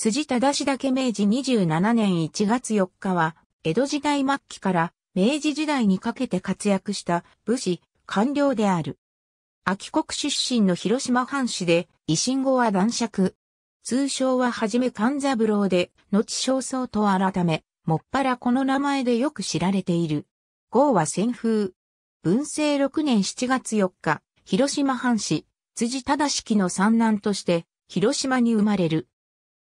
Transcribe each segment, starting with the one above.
辻忠け明治27年1月4日は、江戸時代末期から明治時代にかけて活躍した武士、官僚である。秋国出身の広島藩士で、維新後は男爵。通称ははじめ勘三郎で、後焦燥と改め、もっぱらこの名前でよく知られている。号は旋風。文政6年7月4日、広島藩士、辻忠式の三男として、広島に生まれる。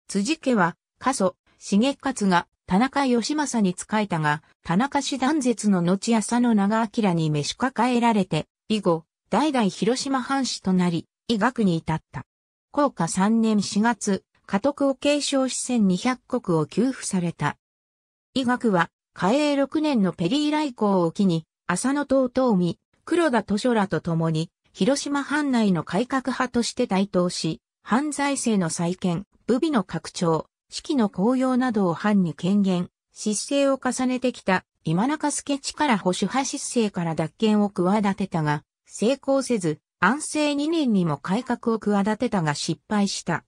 辻家は、過疎、重勝が田中義政に仕えたが、田中氏断絶の後朝野長明に召し抱えられて、以後、代々広島藩士となり、医学に至った。高下3年4月、家督を継承し1200国を給付された。医学は、嘉永6年のペリー来航を機に、浅野東東美、黒田図書らと共に、広島藩内の改革派として台頭し、犯罪性の再建、武備の拡張、四季の紅葉などを藩に権限、失勢を重ねてきた今中助から保守派失勢から脱権を企てたが、成功せず、安政2年にも改革を企てたが失敗した。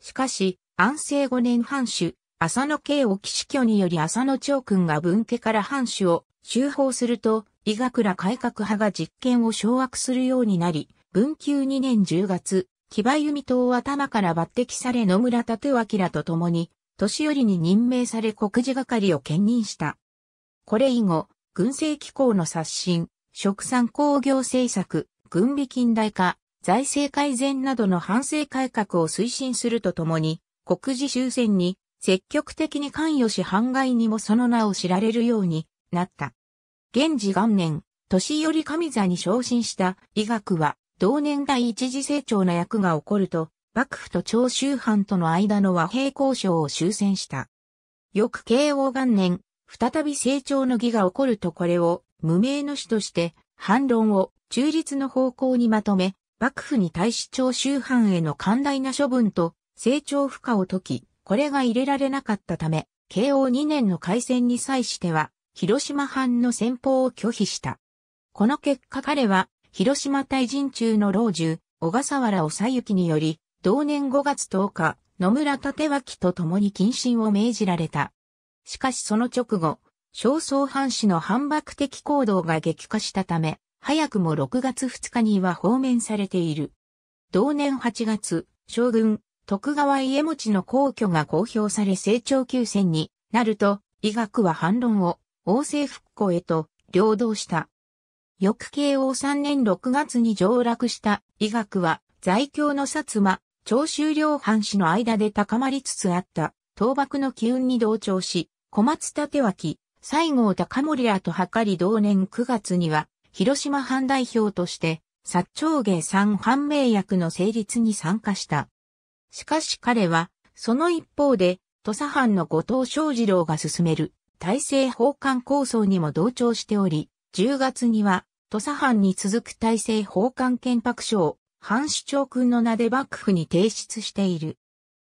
しかし、安政5年藩主、浅野慶を騎士居により浅野長君が分家から藩主を修法すると、医学ら改革派が実権を掌握するようになり、文久2年10月、木場弓党は頭から抜擢され野村立明と共に、年寄りに任命され国事係を兼任した。これ以後、軍政機構の刷新、食産工業政策、軍備近代化、財政改善などの反省改革を推進するとともに、国事終戦に積極的に関与し反外にもその名を知られるようになった。現時元年、年寄り神座に昇進した医学は同年代一次成長の役が起こると、幕府と長州藩との間の和平交渉を終戦した。翌慶応元年、再び成長の儀が起こるとこれを無名の死として反論を中立の方向にまとめ、幕府に対し長州藩への寛大な処分と成長負荷を解き、これが入れられなかったため、慶応2年の改戦に際しては、広島藩の先方を拒否した。この結果彼は広島大臣中の老中、小笠原おさゆきにより、同年5月10日、野村立脇と共に謹慎を命じられた。しかしその直後、焦燥藩士の反幕的行動が激化したため、早くも6月2日には放免されている。同年8月、将軍、徳川家持の皇居が公表され成長休戦になると、医学は反論を、王政復興へと、領導した。翌慶応3年6月に上落した医学は在京の薩摩、長州両藩士の間で高まりつつあった倒幕の機運に同調し、小松立脇、西郷隆盛らと図り同年9月には広島藩代表として薩長芸三藩名役の成立に参加した。しかし彼は、その一方で、土佐藩の後藤昌二郎が進める体制奉還構想にも同調しており、10月には土佐藩に続く大政奉還憲白書を、藩主長君の名で幕府に提出している。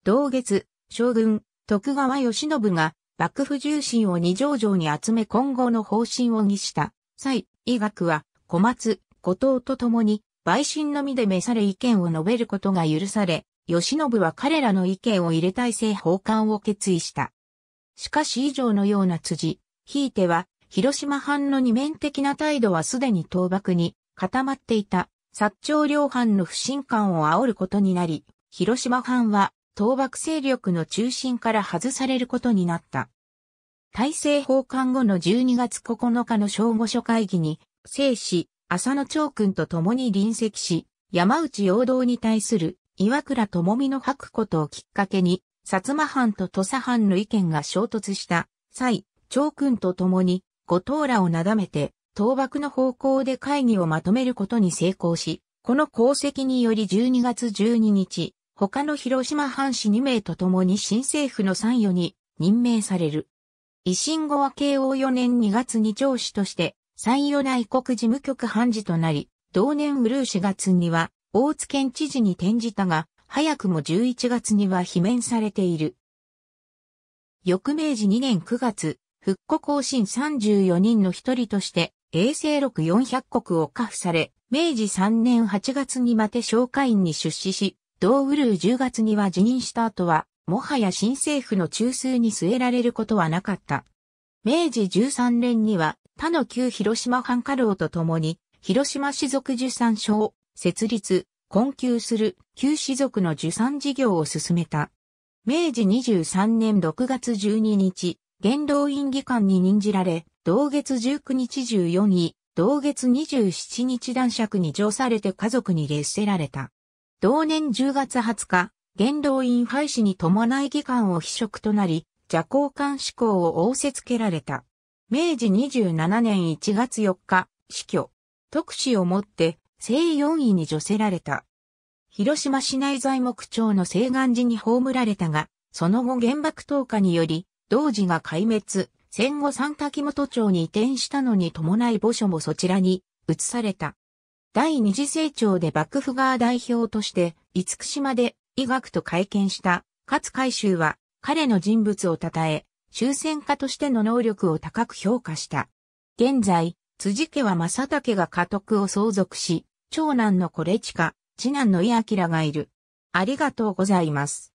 同月、将軍、徳川慶喜が、幕府重臣を二条城に集め今後の方針を議した際、医学は小松、後藤と共に、陪審のみで召され意見を述べることが許され、慶喜は彼らの意見を入れ体制奉還を決意した。しかし以上のような辻、ひいては広島藩の二面的な態度はすでに倒幕に固まっていた、薩長両藩の不信感を煽ることになり、広島藩は倒幕勢力の中心から外されることになった。大政奉還後の12月9日の正午初会議に、正氏、浅野長君と共に臨席し、山内陽道に対する岩倉智美の吐くことをきっかけに、薩摩藩と土佐藩の意見が衝突した際、長君と共に後藤らをなだめて、倒幕の方向で会議をまとめることに成功し、この功績により12月12日、他の広島藩士2名と共に新政府の参与に任命される。維新後は慶応4年2月に長子として、参与内国事務局判事となり、同年うるう4月には、大津県知事に転じたが、早くも11月には罷免されている。翌明治2年9月、復古更新34人の一人として、永世録400国を下付され、明治3年8月にまて商会員に出資し、同ウルー10月には辞任した後は、もはや新政府の中枢に据えられることはなかった。明治13年には、他の旧広島藩家老と共に、広島氏族受産所を設立、困窮する旧氏族の受産事業を進めた。明治23年6月12日、元老院議官に任じられ、同月19日14位、同月27日男爵に乗されて家族に列せられた。同年10月20日、元老院廃止に伴い議官を非職となり、邪交官志向を仰せつけられた。明治27年1月4日、死去。特使をもって、正四位に除せられた。広島市内材木町の西岸寺に葬られたが、その後原爆投下により、同時が壊滅、戦後三滝元町に移転したのに伴い墓所もそちらに移された。第二次成長で幕府側代表として、厳島で医学と会見した勝海舟は彼の人物を称え、終戦家としての能力を高く評価した。現在、辻家は正竹が家督を相続し、長男の惟親、次男の井明がいる。ありがとうございます。